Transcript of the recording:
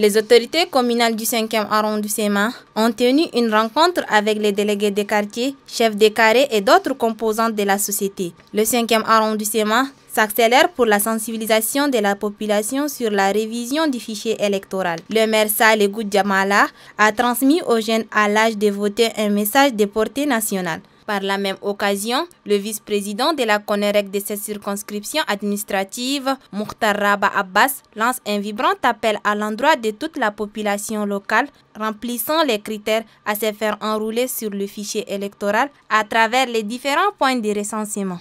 Les autorités communales du 5e arrondissement ont tenu une rencontre avec les délégués des quartiers, chefs des carrés et d'autres composantes de la société. Le 5e arrondissement s'accélère pour la sensibilisation de la population sur la révision du fichier électoral. Le maire Saleh Djamala a transmis aux jeunes à l'âge de voter un message de portée nationale. Par la même occasion, le vice-président de la CONEREC de cette circonscription administrative, Mukhtar Abbas, lance un vibrant appel à l'endroit de toute la population locale remplissant les critères à se faire enrouler sur le fichier électoral à travers les différents points de recensement.